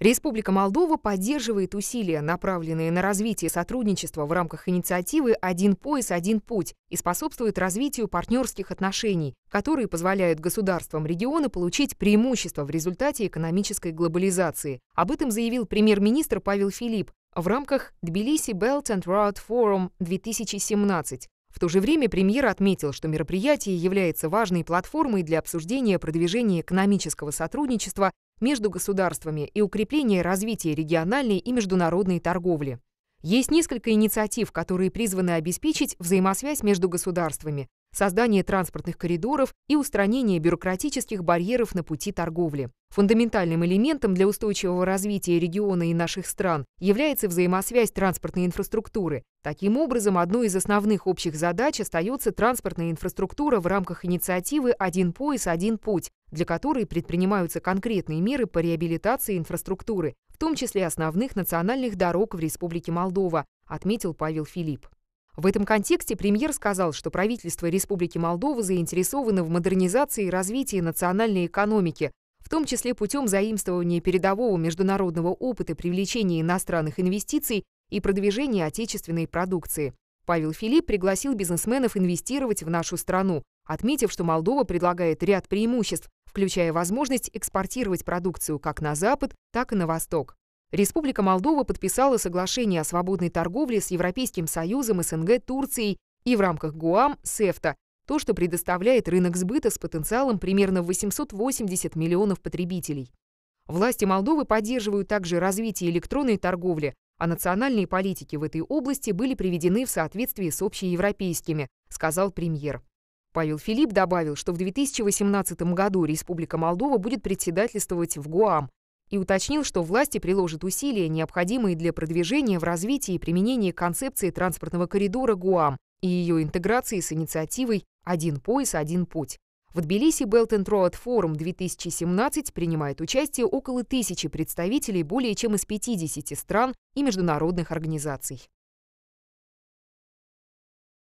Республика Молдова поддерживает усилия, направленные на развитие сотрудничества в рамках инициативы «Один пояс, один путь» и способствует развитию партнерских отношений, которые позволяют государствам региона получить преимущество в результате экономической глобализации. Об этом заявил премьер-министр Павел Филипп в рамках Тбилиси Belt and Road Forum 2017. В то же время премьер отметил, что мероприятие является важной платформой для обсуждения продвижения экономического сотрудничества между государствами и укрепления развития региональной и международной торговли. Есть несколько инициатив, которые призваны обеспечить взаимосвязь между государствами, создание транспортных коридоров и устранение бюрократических барьеров на пути торговли. Фундаментальным элементом для устойчивого развития региона и наших стран является взаимосвязь транспортной инфраструктуры. Таким образом, одной из основных общих задач остается транспортная инфраструктура в рамках инициативы «Один пояс, один путь», для которой предпринимаются конкретные меры по реабилитации инфраструктуры, в том числе основных национальных дорог в Республике Молдова, отметил Павел Филипп. В этом контексте премьер сказал, что правительство Республики Молдова заинтересовано в модернизации и развитии национальной экономики, в том числе путем заимствования передового международного опыта привлечения иностранных инвестиций и продвижения отечественной продукции. Павел Филипп пригласил бизнесменов инвестировать в нашу страну, отметив, что Молдова предлагает ряд преимуществ, включая возможность экспортировать продукцию как на Запад, так и на Восток. Республика Молдова подписала соглашение о свободной торговле с Европейским Союзом, СНГ, Турцией и в рамках ГУАМ СЕФТА, то, что предоставляет рынок сбыта с потенциалом примерно 880 миллионов потребителей. Власти Молдовы поддерживают также развитие электронной торговли, а национальные политики в этой области были приведены в соответствии с общеевропейскими, сказал премьер. Павел Филипп добавил, что в 2018 году Республика Молдова будет председательствовать в ГУАМ, и уточнил, что власти приложат усилия, необходимые для продвижения в развитии и применении концепции транспортного коридора ГУАМ и ее интеграции с инициативой «Один пояс, один путь». В Тбилиси Belt and Road Forum 2017 принимает участие около тысячи представителей более чем из 50 стран и международных организаций.